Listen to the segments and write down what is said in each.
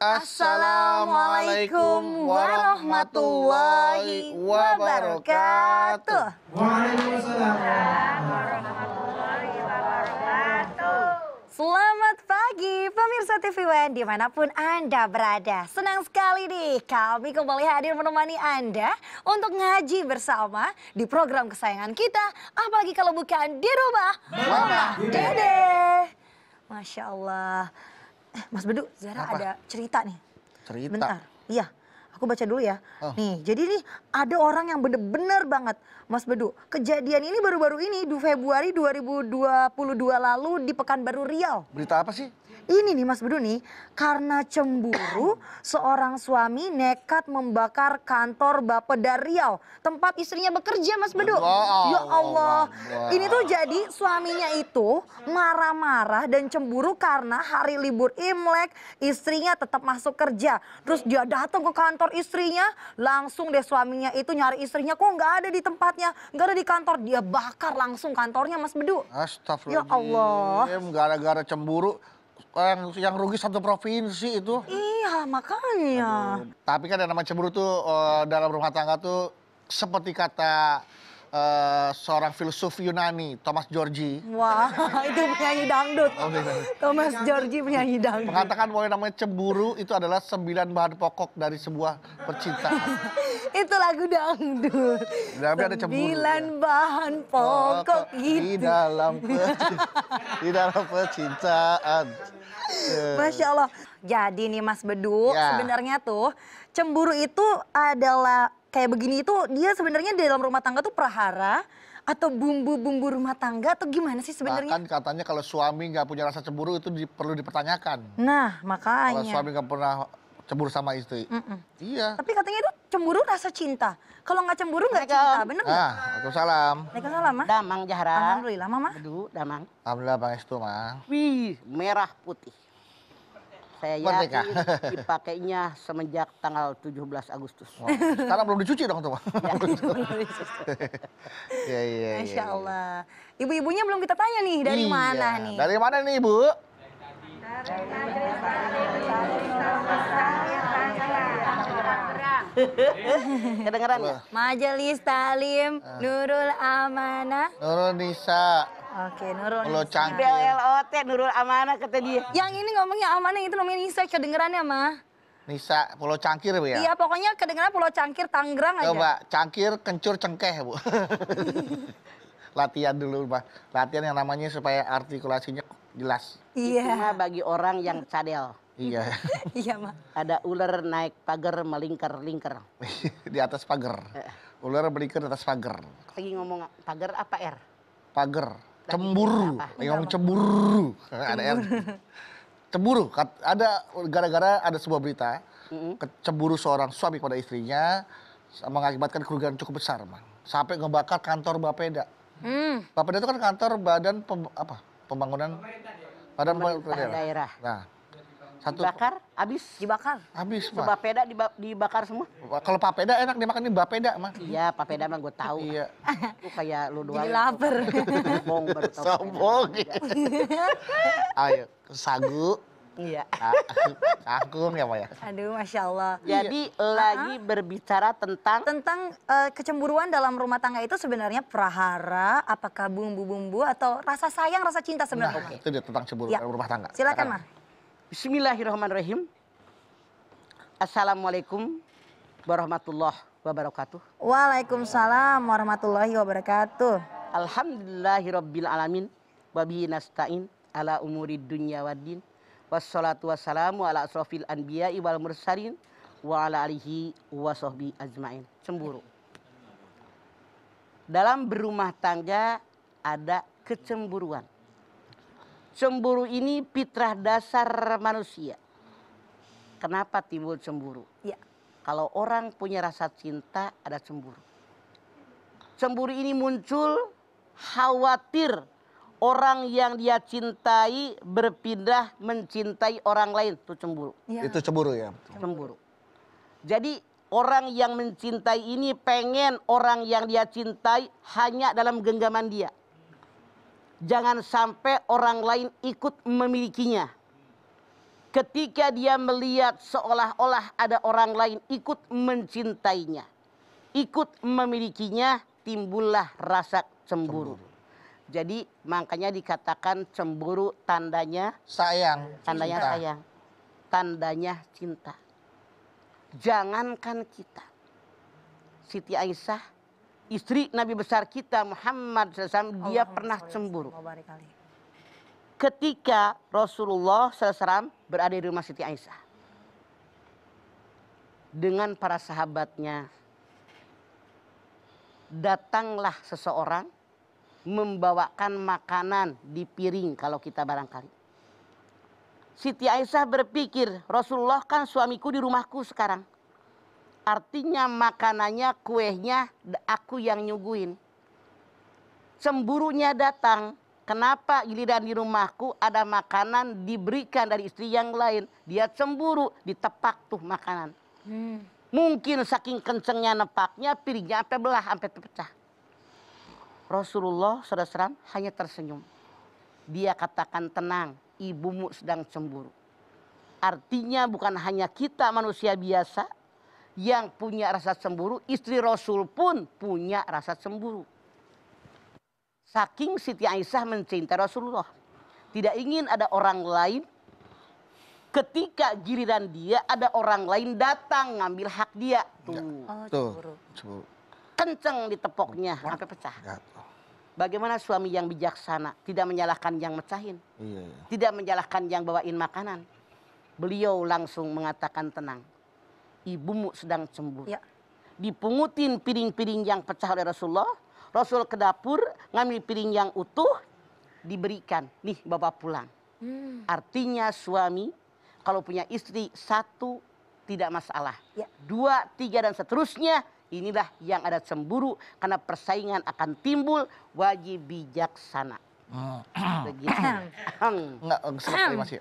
Assalamualaikum warahmatullahi wabarakatuh. Waalaikumsalam Selamat pagi pemirsa TV One dimanapun Anda berada. Senang sekali nih kami kembali hadir menemani Anda untuk ngaji bersama di program kesayangan kita. Apalagi kalau bukan di rumah, Mama Dede. Masya Allah eh Mas Bedu Zara Apa? ada cerita nih cerita bentar iya Aku baca dulu ya. Oh. Nih, jadi nih ada orang yang bener-bener banget, Mas Bedu. Kejadian ini baru-baru ini, di Februari 2022 lalu di Pekanbaru Riau. Berita apa sih? Ini nih Mas Bedu nih, karena cemburu seorang suami nekat membakar kantor bapak Bapeda Riau. Tempat istrinya bekerja Mas Bedu. Wow, ya Allah. Allah. Ini tuh jadi suaminya itu marah-marah dan cemburu karena hari libur Imlek istrinya tetap masuk kerja. Terus dia datang ke kantor istrinya, langsung deh suaminya itu nyari istrinya, kok nggak ada di tempatnya, nggak ada di kantor, dia bakar langsung kantornya Mas Bedu. Astagfirullah. Ya Allah. Gara-gara cemburu, yang, yang rugi satu provinsi itu. Iya, makanya. Aduh. Tapi kan yang nama cemburu tuh eh, dalam rumah tangga tuh seperti kata uh, seorang filsuf Yunani, Thomas Georgi. Wah, itu penyanyi dangdut. Oh, Thomas Georgi penyanyi dangdut. Mengatakan bahwa yang namanya cemburu itu adalah sembilan bahan pokok dari sebuah percintaan. itu lagu dangdut. Tapi ada cemburu. Sembilan ya. bahan pokok oh, itu. Di dalam di dalam percintaan. Ya. Masya Allah. Jadi nih Mas Beduk, ya. sebenarnya tuh cemburu itu adalah kayak begini itu dia sebenarnya di dalam rumah tangga tuh prahara atau bumbu-bumbu rumah tangga atau gimana sih sebenarnya? kan katanya kalau suami nggak punya rasa cemburu itu di, perlu dipertanyakan. Nah makanya. Kalau suami nggak pernah cemburu sama istri. Mm -mm. Iya. Tapi katanya itu cemburu rasa cinta. Kalau nggak cemburu nggak cinta, bener nggak? Ah, Waalaikumsalam. Waalaikumsalam, Ma. Damang Jahra. Alhamdulillah, Mama. Aduh, Damang. Alhamdulillah, Bang Estu, Ma. Wih, merah putih saya Merdeka. yakin dipakainya semenjak tanggal 17 Agustus. Wow. Sekarang belum dicuci dong tuh. Ya, ya, ya, Masya iya. Allah. Ibu-ibunya belum kita tanya nih dari iya. mana nih. Dari mana nih Ibu? Kedengeran ya? Majelis Talim ah. Nurul Amanah Nurul Nisa Oke, Nurul. Kalau canggih. BLOT, Nurul Amanah kata dia. Yang ini ngomongnya Amanah, itu namanya Nisa, kedengerannya Ma. Nisa, Pulau Cangkir Bu ya? Iya, pokoknya kedengeran Pulau Cangkir, Tangerang aja. Coba, Cangkir, Kencur, Cengkeh Bu. Latihan dulu, Mbak. Latihan yang namanya supaya artikulasinya jelas. Iya. Itu mah bagi orang yang cadel. Iya. iya, Ma. Ada ular naik pagar melingkar-lingkar. di atas pagar. Eh. Ular melingkar di atas pagar. Lagi ngomong pagar apa R? Pagar cemburu ngomong cemburu ada R cemburu ada gara-gara ada sebuah berita cemburu seorang suami pada istrinya mengakibatkan kerugian cukup besar man sampai ngebakar kantor Bapeda Hmm. Bapeda itu kan kantor badan pem, apa pembangunan pemerintah, badan pemerintah daerah. daerah nah satu dibakar, habis. Dibakar. Habis, Pak. Papeda diba dibakar semua. Kalau papeda enak dimakan ini papeda iya, mah. Iya, papeda mah gue tahu. Iya. Lu kayak lu doang. Jadi lapar. Sombong Sombong. Iya. Ayo, sagu. Iya. Ah, kangkung ya, Pak ya. Aduh, masya Allah. Iya. Jadi iya. lagi ah, ah. berbicara tentang tentang uh, kecemburuan dalam rumah tangga itu sebenarnya prahara, apakah bumbu-bumbu atau rasa sayang, rasa cinta sebenarnya? Nah, itu dia tentang cemburu ya. rumah tangga. Silakan, Mah. Bismillahirrahmanirrahim. Assalamualaikum warahmatullahi wabarakatuh. Waalaikumsalam warahmatullahi wabarakatuh. Alhamdulillahirabbil alamin wa bihi nasta'in ala umuri dunya waddin. Wassalatu wassalamu ala asrofil anbiya, wal mursalin wa ala alihi wa azmain. ajmain. Cemburu. Dalam berumah tangga ada kecemburuan cemburu ini fitrah dasar manusia. Kenapa timbul cemburu? Ya. Kalau orang punya rasa cinta ada cemburu. Cemburu ini muncul khawatir orang yang dia cintai berpindah mencintai orang lain itu cemburu. Ya. Itu cemburu ya. Cemburu. Jadi orang yang mencintai ini pengen orang yang dia cintai hanya dalam genggaman dia jangan sampai orang lain ikut memilikinya. Ketika dia melihat seolah-olah ada orang lain ikut mencintainya, ikut memilikinya, timbullah rasa cemburu. cemburu. Jadi makanya dikatakan cemburu tandanya sayang, tandanya cinta. sayang, tandanya cinta. Jangankan kita, Siti Aisyah istri Nabi besar kita Muhammad SAW dia pernah cemburu. Ketika Rasulullah SAW berada di rumah Siti Aisyah dengan para sahabatnya datanglah seseorang membawakan makanan di piring kalau kita barangkali. Siti Aisyah berpikir Rasulullah kan suamiku di rumahku sekarang Artinya makanannya, kuehnya aku yang nyuguin. Semburunya datang. Kenapa giliran di rumahku ada makanan diberikan dari istri yang lain. Dia cemburu, ditepak tuh makanan. Hmm. Mungkin saking kencengnya nepaknya, piringnya sampai belah, sampai terpecah. Rasulullah saudara hanya tersenyum. Dia katakan tenang, ibumu sedang cemburu. Artinya bukan hanya kita manusia biasa, yang punya rasa cemburu, istri Rasul pun punya rasa cemburu. Saking Siti Aisyah mencintai Rasulullah. Tidak ingin ada orang lain ketika giliran dia ada orang lain datang ngambil hak dia. Iya. Tuh. Oh, cemburu. Tuh. Kenceng tepoknya sampai pecah. Ya Bagaimana suami yang bijaksana tidak menyalahkan yang mecahin. Iya, iya. Tidak menyalahkan yang bawain makanan. Beliau langsung mengatakan tenang ibumu sedang cemburu. Ya. Dipungutin piring-piring yang pecah oleh Rasulullah. Rasul ke dapur, ngambil piring yang utuh, diberikan. Nih bapak pulang. Hmm. Artinya suami kalau punya istri satu tidak masalah. Ya. Dua, tiga dan seterusnya inilah yang ada cemburu karena persaingan akan timbul wajib bijaksana. Hmm. Begitu. Enggak, masih.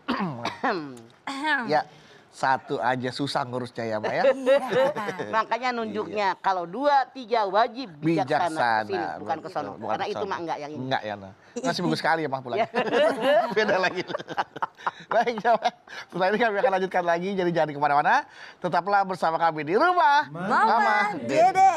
ya, satu aja susah ngurusnya ya Pak ya. Iya, iya. Makanya nunjuknya iya. kalau dua tiga wajib bijaksana, bijaksana. bukan ke gitu. Karena kesana. itu mah enggak yang ini. Enggak ya. Nah. Masih bagus sekali ya Pak pulang. Iya. Beda lagi. Baik, ya, setelah ini kami akan lanjutkan lagi jadi jangan kemana-mana. Tetaplah bersama kami di rumah Mama, Mama Dede.